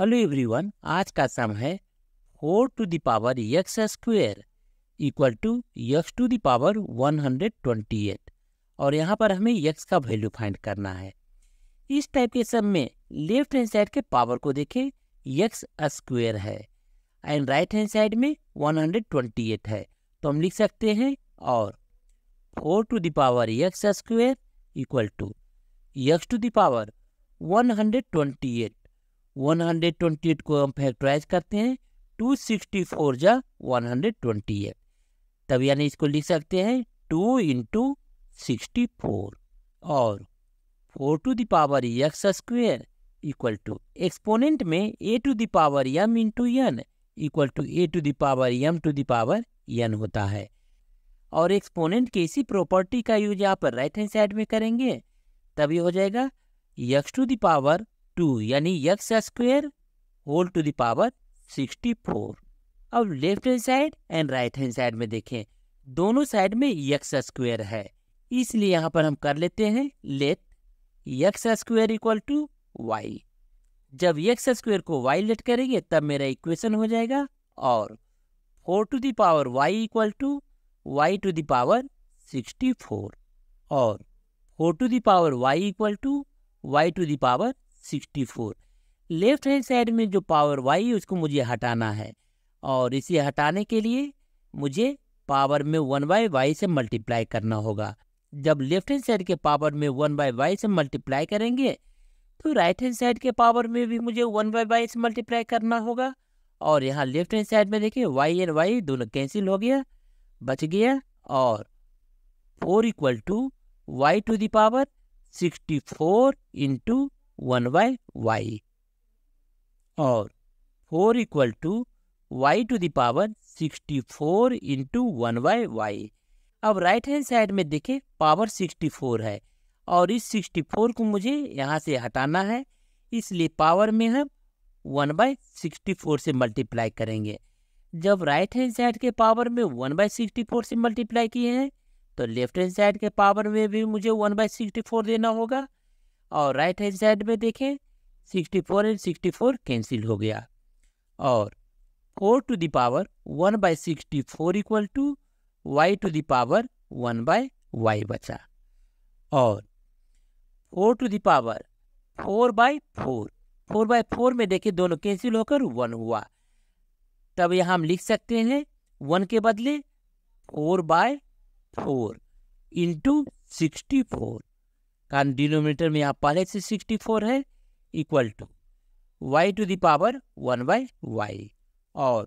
hello everyone आज का sum है four to the power x square equal to x to the power one hundred twenty eight और यहाँ पर हमें यक्स का वैल्यू फाइंड करना है इस टाइप के सम में लेफ्ट हैंड साइड के पावर को देखें यक्स स्क्वेयर है एंड राइट हैंड साइड में वन हंड्रेड ट्वेंटी एट है तो हम लिख सकते हैं और four to the power x square equal to x to the power one hundred twenty eight 128 को हम फैक्टराइज करते हैं 264 सिक्सटी फोर जा वन तब यानी इसको लिख सकते हैं 2 इंटू सिक्सटी और 4 to the power x square equal to exponent में a to the power m into n equal to a to the power m to the power n होता है और एक्सपोनेंट के इसी प्रॉपर्टी का यूज आप राइट हैंड साइड में करेंगे तभी हो जाएगा यक्स टू दावर टू यानी x square whole to the power sixty four अब left hand side and right hand side में देखें दोनों साइड में एक्स स्क्वेयर है इसलिए यहाँ पर हम कर लेते हैं let x square equal to y जब यक्स स्क्वेयर को वाई लेट करेंगे तब मेरा इक्वेशन हो जाएगा और four to the power y equal to y to the power sixty four और four to the power y equal to y to the power 64 for left hand side में जो पावर वाई है उसको मुझे हटाना है और इसे हटाने के लिए मुझे पावर में वन बाई वाई से मल्टीप्लाई करना होगा जब लेफ्ट हैंड साइड के पावर में वन बाई वाई से मल्टीप्लाई करेंगे तो राइट हैंड साइड के पावर में भी मुझे वन बाई वाई से मल्टीप्लाई करना होगा और यहाँ लेफ्ट हैंड साइड में देखिए वाई एंड वाई दोनों कैंसिल हो गया बच गया और four equal to y to the power sixty four into one by y और four equal to y to the power sixty four into one by y अब राइट हैंड साइड में देखें पावर सिक्सटी फोर है और इस सिक्सटी फोर को मुझे यहाँ से हटाना है इसलिए पावर में हम वन बाय सिक्सटी फोर से मल्टीप्लाई करेंगे जब राइट हैंड साइड के पावर में वन बाय सिक्सटी फोर से मल्टीप्लाई किए हैं तो लेफ्ट हैंड साइड के पावर में भी मुझे वन बाय सिक्सटी फोर देना होगा और राइट हैंड साइड में देखें sixty four and sixty four cancel हो गया और four to the power one by sixty four equal to y to the power one by y बचा और four to the power four by four four by four में देखें दोनों कैंसिल होकर one हुआ तब यहाँ हम लिख सकते हैं वन के बदले four by four into sixty four कारण डिनोमिनेटर में यहाँ पहले से सिक्सटी फोर है equal to y to the power one by y और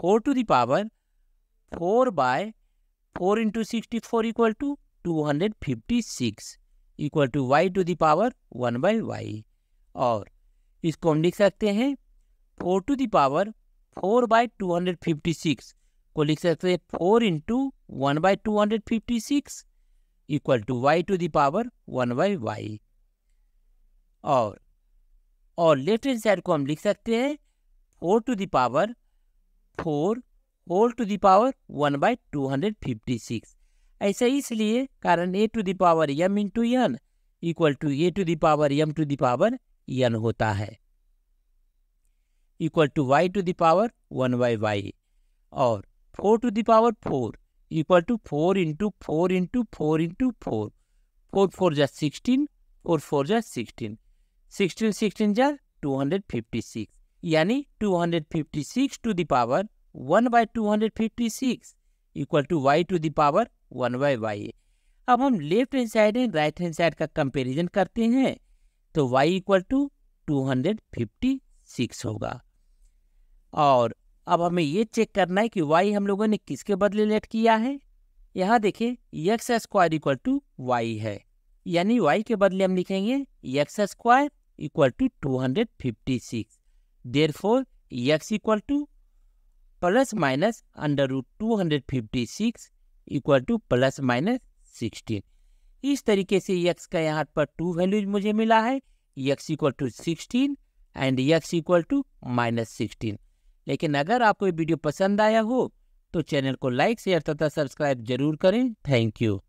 four to the power four by four into sixty four equal to two hundred fifty six equal to y to the power one by y और इसको हम लिख सकते हैं four to the power four by two hundred fifty six को लिख सकते हैं four into one by two hundred fifty six equal to y to the power one by y और और लेफ्ट हैंड साइड को हम लिख सकते हैं four to the power four whole to the power one by two hundred fifty six ऐसा इसलिए कारण a to the power m to n equal to a to the power m to the power n होता है equal to y to the power one by y और four to the power four equal to four into four into four into four four four जा sixteen और four जा sixteen sixteen sixteen जा to hundred fifty six यानी two hundred fifty six to the power one by two hundred fifty six equal to y to the power one by y अब हम left hand side and right hand side का comparison करते हैं तो y equal to two hundred fifty six होगा और अब हमें ये चेक करना है कि वाई हम लोगों ने किसके बदले लेट किया है यहाँ देखिए x square equal to y है यानी वाई के बदले हम लिखेंगे x square equal to two hundred fifty six therefore x equal to plus minus under root two hundred fifty six equal to plus minus sixteen इस तरीके से x का यहाँ पर टू वैल्यूज मुझे मिला है x equal to sixteen and x equal to minus sixteen लेकिन अगर आपको ये वीडियो पसंद आया हो तो चैनल को लाइक शेयर तथा सब्सक्राइब जरूर करें थैंक यू